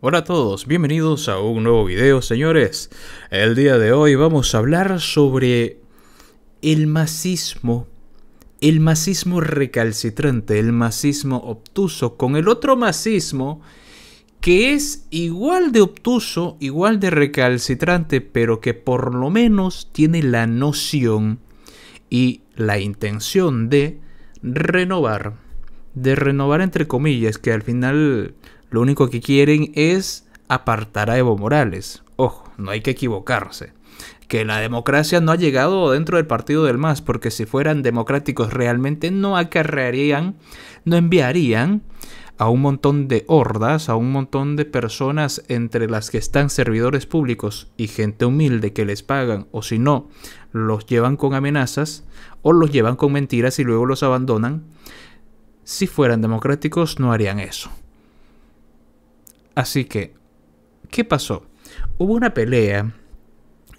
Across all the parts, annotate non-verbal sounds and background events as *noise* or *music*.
Hola a todos, bienvenidos a un nuevo video señores. El día de hoy vamos a hablar sobre el masismo, el masismo recalcitrante, el masismo obtuso, con el otro masismo que es igual de obtuso, igual de recalcitrante, pero que por lo menos tiene la noción y la intención de renovar, de renovar entre comillas, que al final lo único que quieren es apartar a Evo Morales. Ojo, no hay que equivocarse. Que la democracia no ha llegado dentro del partido del MAS, porque si fueran democráticos realmente no acarrearían, no enviarían a un montón de hordas, a un montón de personas entre las que están servidores públicos y gente humilde que les pagan, o si no, los llevan con amenazas, o los llevan con mentiras y luego los abandonan. Si fueran democráticos no harían eso. Así que, ¿qué pasó? Hubo una pelea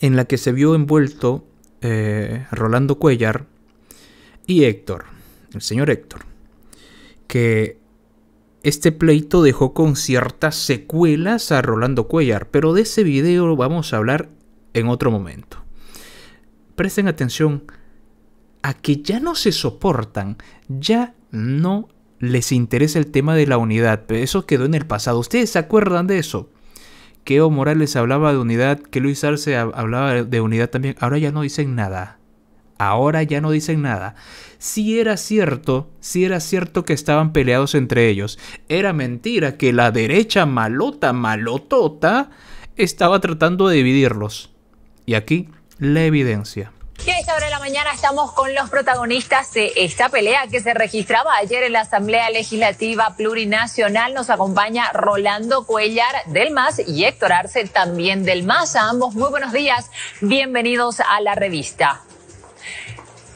en la que se vio envuelto eh, Rolando Cuellar y Héctor, el señor Héctor, que este pleito dejó con ciertas secuelas a Rolando Cuellar, pero de ese video vamos a hablar en otro momento. Presten atención a que ya no se soportan, ya no les interesa el tema de la unidad, pero eso quedó en el pasado. ¿Ustedes se acuerdan de eso? Que Evo Morales hablaba de unidad, que Luis Arce hablaba de unidad también. Ahora ya no dicen nada. Ahora ya no dicen nada. Si era cierto, si era cierto que estaban peleados entre ellos. Era mentira que la derecha malota, malotota, estaba tratando de dividirlos. Y aquí la evidencia. Y a esta hora de la mañana estamos con los protagonistas de esta pelea que se registraba ayer en la Asamblea Legislativa Plurinacional. Nos acompaña Rolando Cuellar del MAS y Héctor Arce también del MAS. A ambos muy buenos días. Bienvenidos a la revista.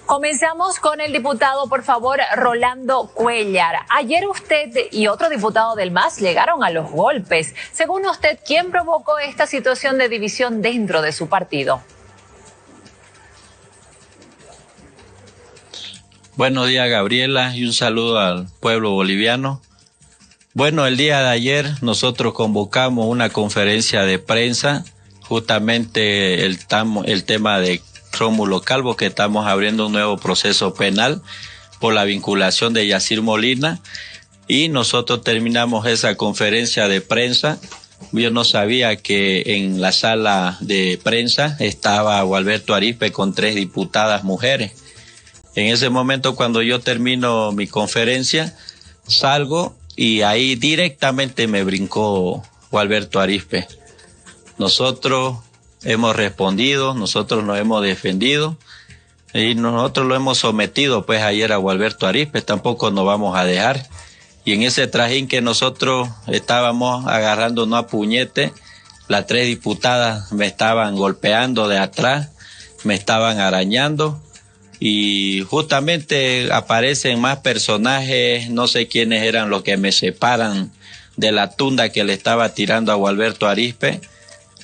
Comenzamos con el diputado, por favor, Rolando Cuellar. Ayer usted y otro diputado del MAS llegaron a los golpes. Según usted, ¿quién provocó esta situación de división dentro de su partido? Buenos días, Gabriela, y un saludo al pueblo boliviano. Bueno, el día de ayer nosotros convocamos una conferencia de prensa, justamente el, el tema de Rómulo Calvo, que estamos abriendo un nuevo proceso penal por la vinculación de Yacir Molina. Y nosotros terminamos esa conferencia de prensa. Yo no sabía que en la sala de prensa estaba Gualberto Aripe con tres diputadas mujeres en ese momento cuando yo termino mi conferencia, salgo y ahí directamente me brincó Gualberto Arispe. Nosotros hemos respondido, nosotros nos hemos defendido y nosotros lo hemos sometido pues ayer a Gualberto Arispe, tampoco nos vamos a dejar. Y en ese trajín que nosotros estábamos no a puñete, las tres diputadas me estaban golpeando de atrás, me estaban arañando y justamente aparecen más personajes, no sé quiénes eran los que me separan de la tunda que le estaba tirando a Gualberto Arispe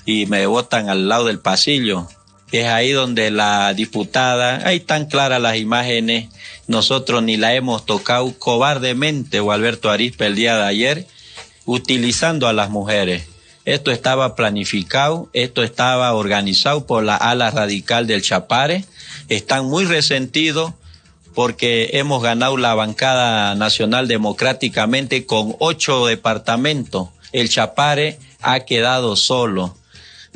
y me botan al lado del pasillo. Es ahí donde la diputada, ahí tan claras las imágenes, nosotros ni la hemos tocado cobardemente, Gualberto Arispe, el día de ayer, utilizando a las mujeres. Esto estaba planificado, esto estaba organizado por la ala radical del Chapare están muy resentidos porque hemos ganado la bancada nacional democráticamente con ocho departamentos. El Chapare ha quedado solo.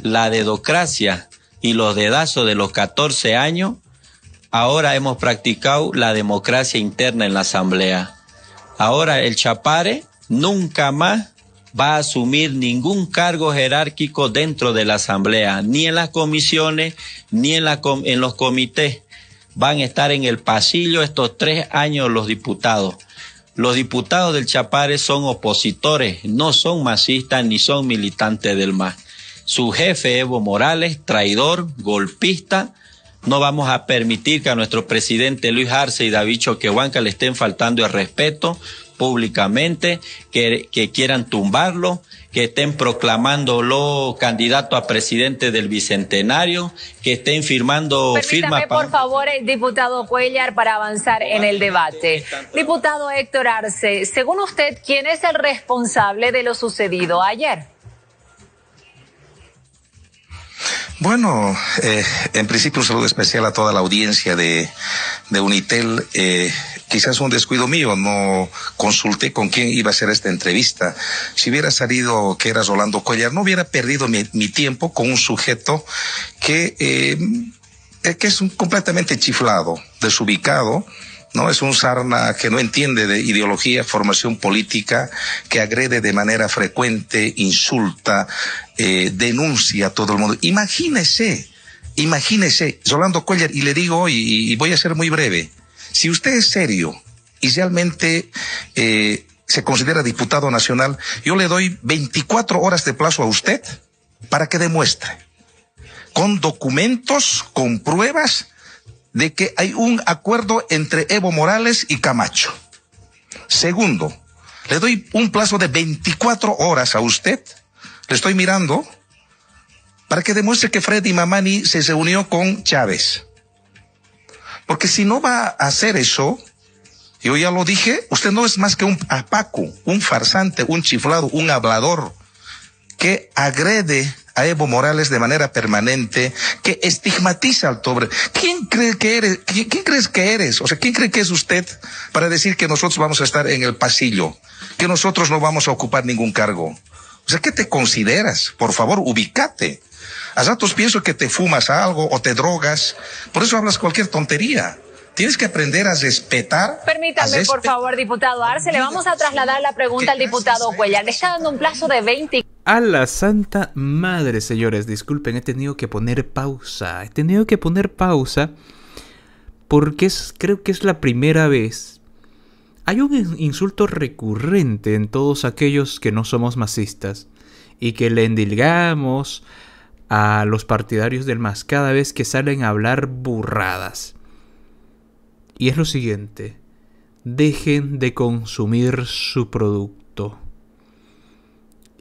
La dedocracia y los dedazos de los 14 años, ahora hemos practicado la democracia interna en la Asamblea. Ahora el Chapare nunca más va a asumir ningún cargo jerárquico dentro de la Asamblea, ni en las comisiones, ni en, los comités. Van a estar en el pasillo estos tres años los diputados. Los diputados del Chapare son opositores, no son masistas ni son militantes del MAS. Su jefe Evo Morales, traidor, golpista, no vamos a permitir que a nuestro presidente Luis Arce y David Choquehuanca le estén faltando el respeto públicamente, que, quieran tumbarlo, que estén proclamándolo candidato a presidente del Bicentenario, que estén firmando firmas. por favor, el eh, diputado Cuellar, para avanzar en el debate. Diputado Héctor Arce, según usted, ¿quién es el responsable de lo sucedido ayer? Bueno, eh, en principio un saludo especial a toda la audiencia de, Unitel. Eh, quizás un descuido mío, no consulté con quién iba a hacer esta entrevista. Si hubiera salido que era Rolando Collar, no hubiera perdido mi, tiempo con un sujeto que, eh, que es un completamente chiflado, desubicado no es un sarna que no entiende de ideología, formación política, que agrede de manera frecuente, insulta, eh, denuncia a todo el mundo. Imagínese, imagínese, Solando Cuellar, y le digo hoy, y, voy a ser muy breve, si usted es serio y realmente eh, se considera diputado nacional, yo le doy 24 horas de plazo a usted para que demuestre, con documentos, con pruebas, de que hay un acuerdo entre Evo Morales y Camacho. Segundo, le doy un plazo de 24 horas a usted, le estoy mirando, para que demuestre que Freddy Mamani se unió con Chávez. Porque si no va a hacer eso, yo ya lo dije, usted no es más que un apaco, un farsante, un chiflado, un hablador que agrede a Evo Morales de manera permanente, que estigmatiza al pobre. ¿Quién cree que eres? ¿Quién, crees que eres? O sea, ¿quién cree que es usted para decir que nosotros vamos a estar en el pasillo? Que nosotros no vamos a ocupar ningún cargo. O sea, ¿qué te consideras? Por favor, ubícate. A ratos pienso que te fumas algo o te drogas. Por eso hablas cualquier tontería. Tienes que aprender a respetar. Permítame, por favor, diputado Arce, le vamos a trasladar la pregunta al diputado Cuellar. Le está dando un plazo de 20. A la santa madre, señores, disculpen, he tenido que poner pausa. He tenido que poner pausa porque es, creo que es la primera vez. Hay un insulto recurrente en todos aquellos que no somos masistas y que le endilgamos a los partidarios del MAS cada vez que salen a hablar burradas. Y es lo siguiente, dejen de consumir su producto.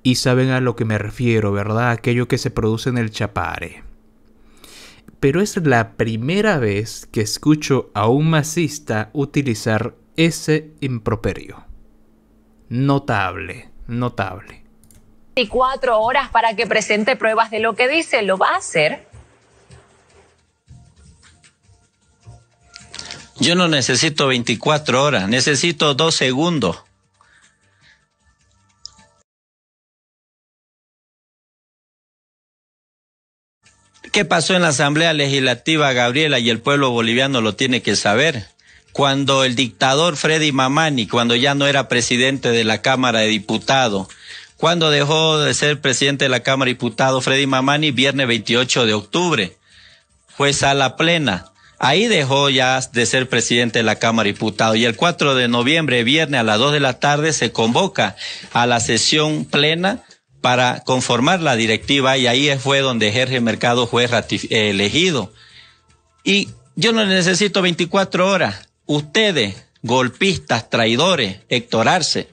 Y saben a lo que me refiero, ¿verdad? Aquello que se produce en el chapare. Pero es la primera vez que escucho a un masista utilizar ese improperio. Notable, notable. 24 horas para que presente pruebas de lo que dice, lo va a hacer Yo no necesito 24 horas, necesito dos segundos. ¿Qué pasó en la Asamblea Legislativa, Gabriela? Y el pueblo boliviano lo tiene que saber. Cuando el dictador Freddy Mamani, cuando ya no era presidente de la Cámara de Diputados, cuando dejó de ser presidente de la Cámara de Diputados Freddy Mamani, viernes 28 de octubre, fue sala plena, Ahí dejó ya de ser presidente de la Cámara de Diputados y el 4 de noviembre, viernes a las 2 de la tarde, se convoca a la sesión plena para conformar la directiva y ahí fue donde Jorge Mercado fue eh, elegido. Y yo no necesito 24 horas. Ustedes, golpistas, traidores, Hectorarse,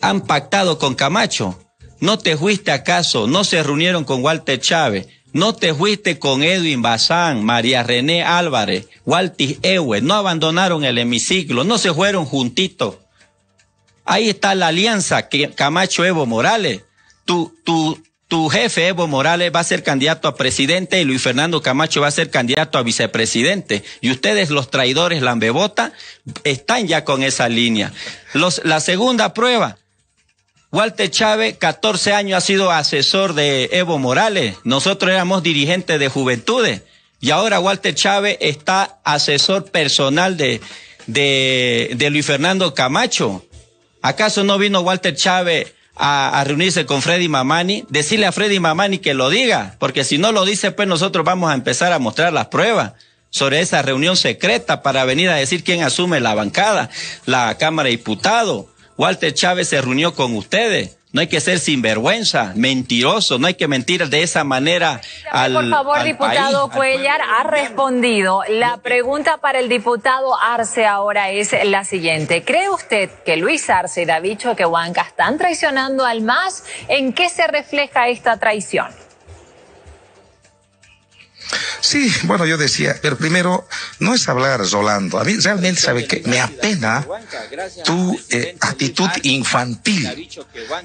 han pactado con Camacho. ¿No te fuiste acaso? ¿No se reunieron con Walter Chávez? No te fuiste con Edwin Bazán, María René Álvarez, Waltis Ewe. No abandonaron el hemiciclo, no se fueron juntitos. Ahí está la alianza que Camacho Evo Morales. Tu, tu, tu jefe Evo Morales va a ser candidato a presidente y Luis Fernando Camacho va a ser candidato a vicepresidente. Y ustedes, los traidores lambebota, están ya con esa línea. Los, la segunda prueba, Walter Chávez, 14 años, ha sido asesor de Evo Morales. Nosotros éramos dirigentes de juventudes. Y ahora Walter Chávez está asesor personal de, de, Luis Fernando Camacho. ¿Acaso no vino Walter Chávez a, a, reunirse con Freddy Mamani, decirle a Freddy Mamani que lo diga, porque si no lo dice, pues nosotros vamos a empezar a mostrar las pruebas sobre esa reunión secreta para venir a decir quién asume la bancada, la Cámara de Diputados. Walter Chávez se reunió con ustedes. No hay que ser sinvergüenza, mentiroso, no hay que mentir de esa manera al Por favor, diputado Cuellar ha respondido. La pregunta para el diputado Arce ahora es la siguiente. ¿Cree usted que Luis Arce dicho que Huanca están traicionando al MAS? ¿En qué se refleja esta traición? Sí, bueno, yo decía, pero primero, no es hablar Rolando. A mí realmente, ¿sabe que Me apena tu eh, actitud infantil.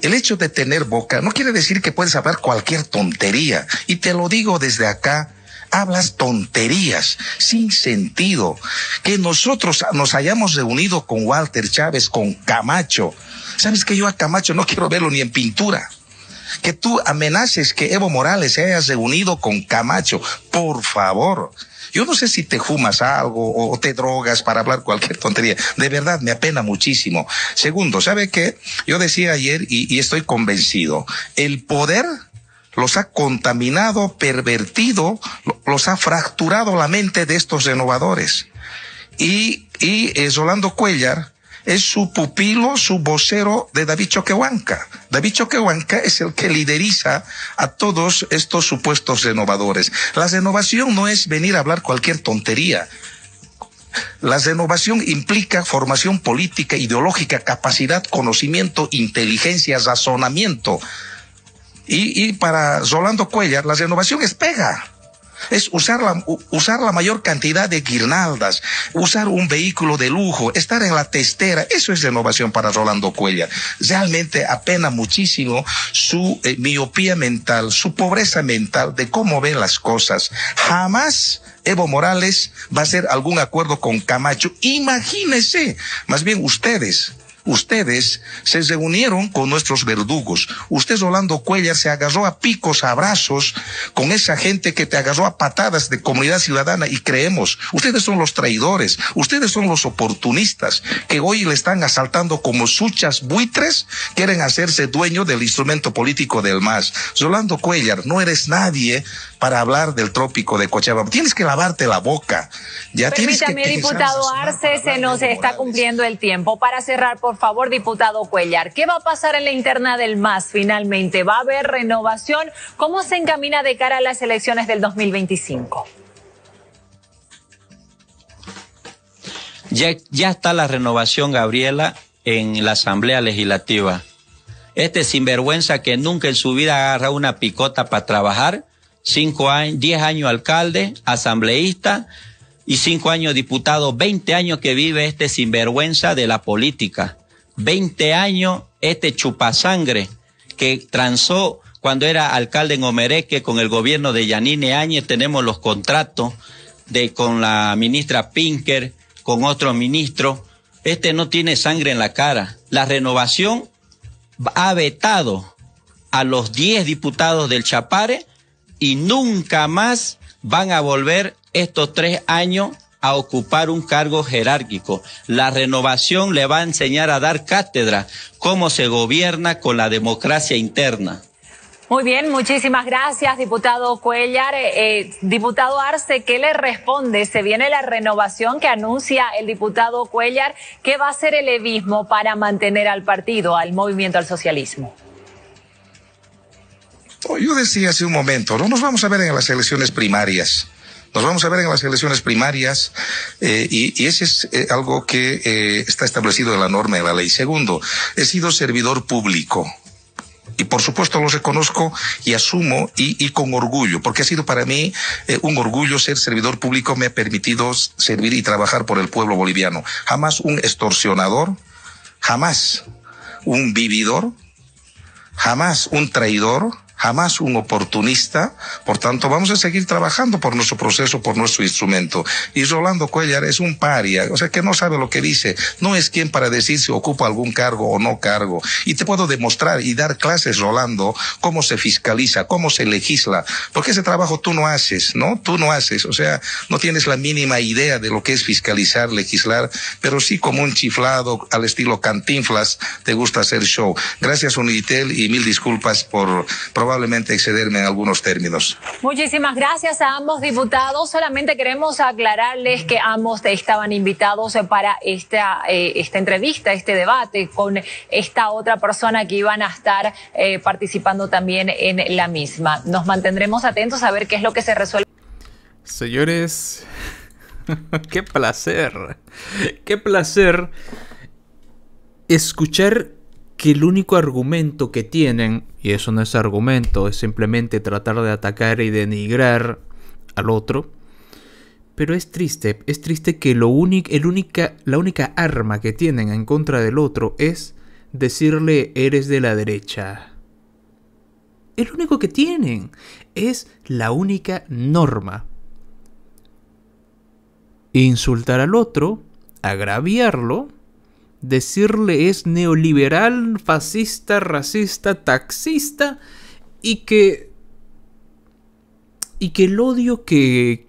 El hecho de tener boca no quiere decir que puedes hablar cualquier tontería. Y te lo digo desde acá. Hablas tonterías, sin sentido. Que nosotros nos hayamos reunido con Walter Chávez, con Camacho. ¿Sabes que yo a Camacho no quiero verlo ni en pintura? que tú amenaces que Evo Morales se haya reunido con Camacho. Por favor. Yo no sé si te fumas algo o, te drogas para hablar cualquier tontería. De verdad, me apena muchísimo. Segundo, ¿sabe qué? Yo decía ayer y, estoy convencido, el poder los ha contaminado, pervertido, los ha fracturado la mente de estos renovadores. Y, y eh, Cuellar, es su pupilo, su vocero de David Choquehuanca. David Choquehuanca es el que lideriza a todos estos supuestos renovadores. La renovación no es venir a hablar cualquier tontería. La renovación implica formación política, ideológica, capacidad, conocimiento, inteligencia, razonamiento. Y, y para Rolando Cuellar, la renovación es pega es usar la, usar la mayor cantidad de guirnaldas, usar un vehículo de lujo, estar en la testera. Eso es renovación para Rolando Cuella. Realmente apena muchísimo su eh, miopía mental, su pobreza mental de cómo ve las cosas. Jamás Evo Morales va a hacer algún acuerdo con Camacho. Imagínense, más bien ustedes, Ustedes se reunieron con nuestros verdugos. Usted, Rolando Cuellar, se agarró a picos, a abrazos con esa gente que te agarró a patadas de comunidad ciudadana y creemos, ustedes son los traidores, ustedes son los oportunistas que hoy le están asaltando como suchas buitres, quieren hacerse dueño del instrumento político del MAS. Rolando Cuellar, no eres nadie para hablar del trópico de Cochabamba. Tienes que lavarte la boca. Ya tienes que diputado Arce, se nos está cumpliendo el tiempo. Para cerrar, por por favor, diputado Cuellar. ¿Qué va a pasar en la interna del MAS finalmente? ¿Va a haber renovación? ¿Cómo se encamina de cara a las elecciones del 2025? Ya, ya está la renovación, Gabriela, en la Asamblea Legislativa. Este sinvergüenza que nunca en su vida agarra una picota para trabajar, cinco años, diez años alcalde, asambleísta y cinco años diputado, veinte años que vive este sinvergüenza de la política. 20 años este chupasangre que transó cuando era alcalde en Omereque con el gobierno de Yanine Áñez, tenemos los contratos de con la ministra Pinker, con otro ministro. Este no tiene sangre en la cara. La renovación ha vetado a los 10 diputados del Chapare y nunca más van a volver estos tres años a ocupar un cargo jerárquico. La renovación le va a enseñar a dar cátedra cómo se gobierna con la democracia interna. Muy bien, muchísimas gracias, diputado Cuellar. Eh, eh, diputado Arce, ¿qué le responde? Se viene la renovación que anuncia el diputado Cuellar. ¿Qué va a hacer el evismo para mantener al partido, al movimiento, al socialismo? Oh, yo decía hace un momento, no nos vamos a ver en las elecciones primarias. Nos vamos a ver en las elecciones primarias eh, y, ese es eh, algo que eh, está establecido en la norma de la ley. Segundo, he sido servidor público. Y por supuesto lo reconozco y asumo y, con orgullo, porque ha sido para mí un orgullo ser servidor público, me ha permitido servir y trabajar por el pueblo boliviano. Jamás un extorsionador, jamás un vividor, jamás un traidor, jamás un oportunista. Por tanto, vamos a seguir trabajando por nuestro proceso, por nuestro instrumento. Y Rolando Cuellar es un paria, o sea, que no sabe lo que dice. No es quien para decir si ocupa algún cargo o no cargo. Y te puedo demostrar y dar clases, Rolando, cómo se fiscaliza, cómo se legisla. Porque ese trabajo tú no haces, ¿no? Tú no haces. O sea, no tienes la mínima idea de lo que es fiscalizar, legislar, pero sí como un chiflado al estilo cantinflas, te gusta hacer show. Gracias, Unitel, y mil disculpas por probar probablemente excederme en algunos términos. Muchísimas gracias a ambos diputados. Solamente queremos aclararles que ambos estaban invitados para esta, eh, esta entrevista, este debate con esta otra persona que iban a estar eh, participando también en la misma. Nos mantendremos atentos a ver qué es lo que se resuelve. Señores, *laughs* qué placer, qué placer escuchar que el único argumento que tienen, y eso no es argumento, es simplemente tratar de atacar y denigrar al otro, pero es triste, es triste que lo único, el única, la única arma que tienen en contra del otro es decirle eres de la derecha. El único que tienen es la única norma. Insultar al otro, agraviarlo, decirle es neoliberal, fascista, racista, taxista y que y que el odio que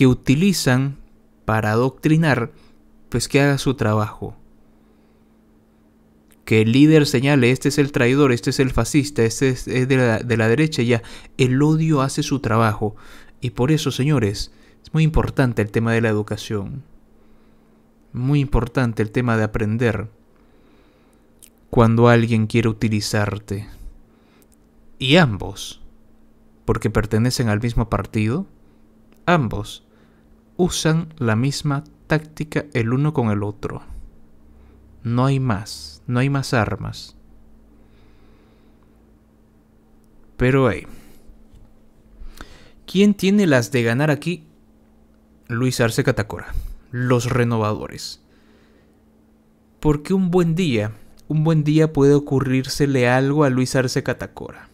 utilizan para adoctrinar pues que haga su trabajo. Que el líder señale, este es el traidor, este es el fascista, este es, de, la, de la derecha, ya. El odio hace su trabajo. Y por eso, señores, es muy importante el tema de la educación. Muy importante el tema de aprender cuando alguien quiere utilizarte. Y ambos, porque pertenecen al mismo partido, ambos usan la misma táctica el uno con el otro. No hay más, no hay más armas. Pero hey, ¿quién tiene las de ganar aquí? Luis Arce Catacora los renovadores. Porque un buen día, un buen día puede ocurrírsele algo a Luis Arce Catacora.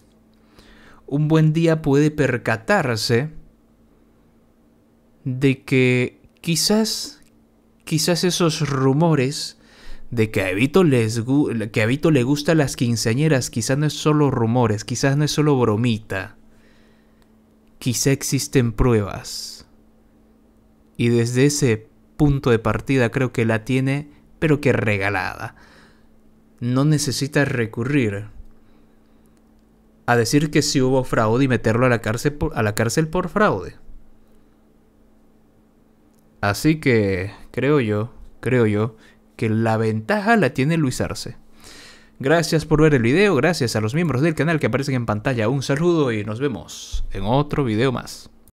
Un buen día puede percatarse de que quizás, quizás esos rumores de que a, Evito les que a le gustan las quinceañeras, quizás no es solo rumores, quizás no es solo bromita. Quizá existen pruebas. Y desde ese punto de partida creo que la tiene, pero que regalada. No necesita recurrir a decir que si hubo fraude y meterlo a la cárcel por, a la cárcel por fraude. Así que creo yo, creo yo, que la ventaja la tiene Luis Arce. Gracias por ver el video, gracias a los miembros del canal que aparecen en pantalla. Un saludo y nos vemos en otro video más.